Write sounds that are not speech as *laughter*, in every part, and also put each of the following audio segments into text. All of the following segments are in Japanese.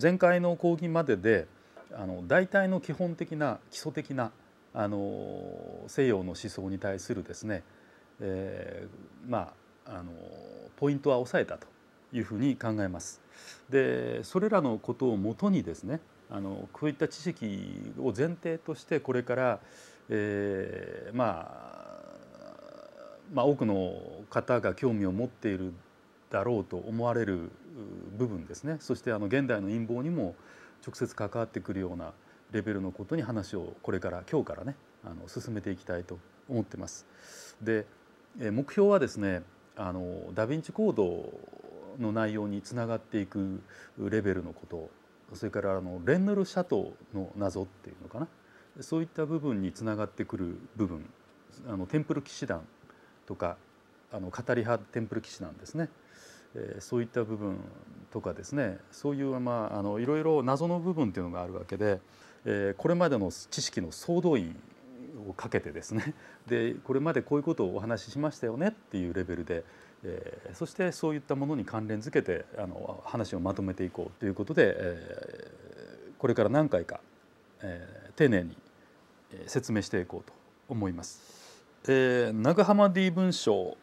前回の講義までであの大体の基本的な基礎的なあの西洋の思想に対するですね、えー、まああのポイントは抑えたというふうに考えます。でそれらのことをもとにですねあのこういった知識を前提としてこれから、えーまあ、まあ多くの方が興味を持っているだろうと思われる部分ですねそしてあの現代の陰謀にも直接関わってくるようなレベルのことに話をこれから今日からねあの進めていきたいと思ってます。で目標はですねあのダ・ヴィンチコードの内容につながっていくレベルのことそれからあのレンヌル・シャトーの謎っていうのかなそういった部分につながってくる部分あのテンプル騎士団とかあの語り派テンプル騎士団ですねえそういった部分とかですねそういう、まあ、あのいろいろ謎の部分というのがあるわけで、えこれまでの知識の総動員をかけてですね *laughs* でこれまでこういうことをお話ししましたよねっていうレベルで、えー、そしてそういったものに関連づけてあの話をまとめていこうということで、えー、これから何回か、えー、丁寧に説明していこうと思います。えー、長浜 D 文章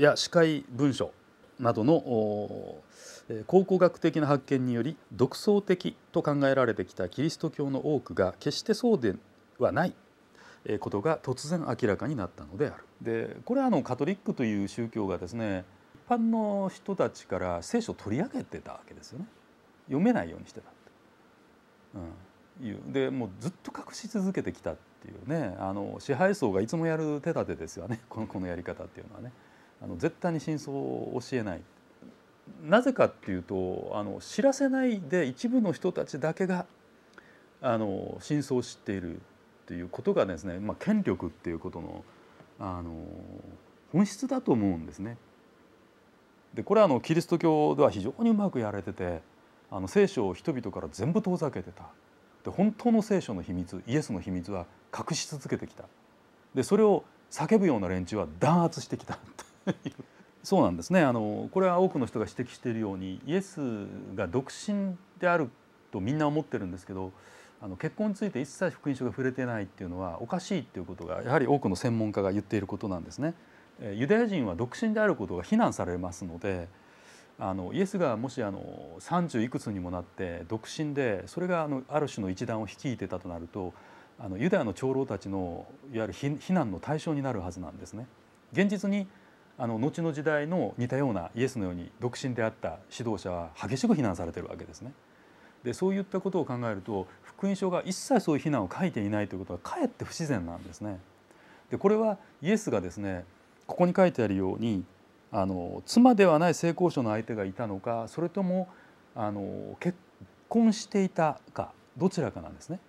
や司会文章などの考古学的な発見により独創的と考えられてきたキリスト教の多くが決してそうではないことが突然明らかになったのである。でこれはあのカトリックという宗教がですね一般の人たちから聖書を取り上げてたわけですよね読めないようにしてたって、うん、いうでもうずっと隠し続けてきたっていうねあの支配層がいつもやる手立てですよねこのこのやり方っていうのはね。あの絶対に真相を教えないなぜかっていうとあの知らせないで一部の人たちだけがあの真相を知っているっていうことがですね、まあ、権力っていうことのあの本質だと思うんですね。でこれはあのキリスト教では非常にうまくやられててあの聖書を人々から全部遠ざけてたで本当の聖書の秘密イエスの秘密は隠し続けてきたでそれを叫ぶような連中は弾圧してきた *laughs* そうなんですねあのこれは多くの人が指摘しているようにイエスが独身であるとみんな思ってるんですけどあの結婚について一切福音書が触れてないっていうのはおかしいっていうことがやはり多くの専門家が言っていることなんですね。ユダヤ人は独身であることが非難されますのであのイエスがもしあの30いくつにもなって独身でそれがあのある種の一団を率いてたとなるとあのユダヤの長老たちのいわゆる非難の対象になるはずなんですね。現実にあの後の時代の似たようなイエスのように独身であった指導者は激しく非難されてるわけですね。でそういったことを考えると福音書が一切そういう非難を書いていないということはかえって不自然なんですね。でこれはイエスがですねここに書いてあるようにあの妻ではない性交渉の相手がいたのかそれともあの結婚していたかどちらかなんですね。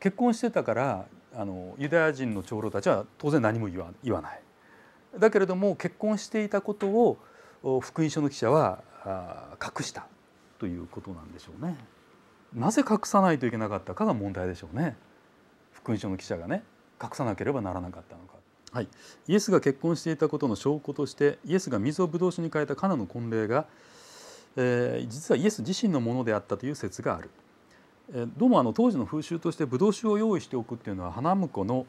結婚してたからあのユダヤ人の長老たちは当然何も言わない。だけれども結婚していたことを福音書の記者は隠したということなんでしょうね。なぜ隠さないといけなかったかが問題でしょうね。福音書の記者がね隠さなければならなかったのか。はい、イエスが結婚していたことの証拠としてイエスが水をブドウ酒に変えたカナの婚礼が、えー、実はイエス自身のものであったという説がある。えー、どうもあの当時の風習としてブドウ酒を用意しておくっていうのは花婿の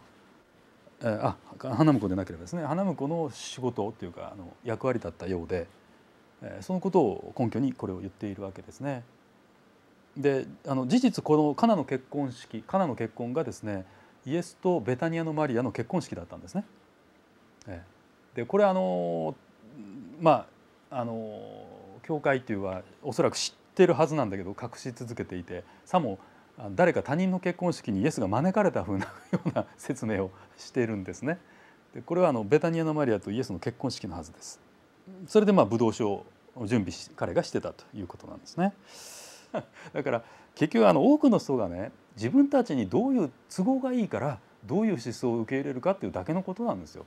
えー、あ花婿でなければですね花婿の仕事というかあの役割だったようで、えー、そのことを根拠にこれを言っているわけですね。であの事実このカナの結婚式カナの結婚がですねイエスとベタニアのマリアの結婚式だったんですね。えー、でこれあのまああの教会というはおそらく知ってるはずなんだけど隠し続けていてさも誰か他人の結婚式にイエスが招かれたふうなような説明をしているんですね。でこれはあのベタニアのマリアとイエスの結婚式のはずです。それでまあブドウ酒を準備し彼がしてたということなんですね。*laughs* だから結局あの多くの人がね自分たちにどういう都合がいいからどういう思想を受け入れるかっていうだけのことなんですよ。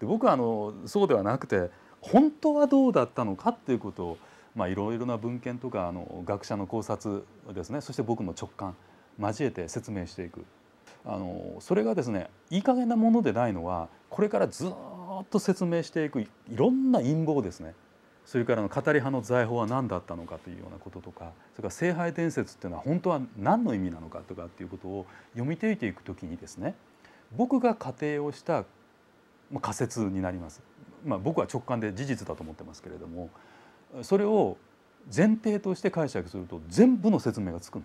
で僕はあのそうではなくて本当はどうだったのかっていうことをまあ、いろいろな文献とかあの学者の考察ですねそして僕の直感交えて説明していくあのそれがですねいい加減なものでないのはこれからずっと説明していくいろんな陰謀ですねそれからの語り派の財宝は何だったのかというようなこととかそれから聖杯伝説っていうのは本当は何の意味なのかとかっていうことを読み解いていくときにですね僕が仮定をした仮説になります、まあ、僕は直感で事実だと思ってますけれどもそれを前提として解釈すると全部の説明がつくの。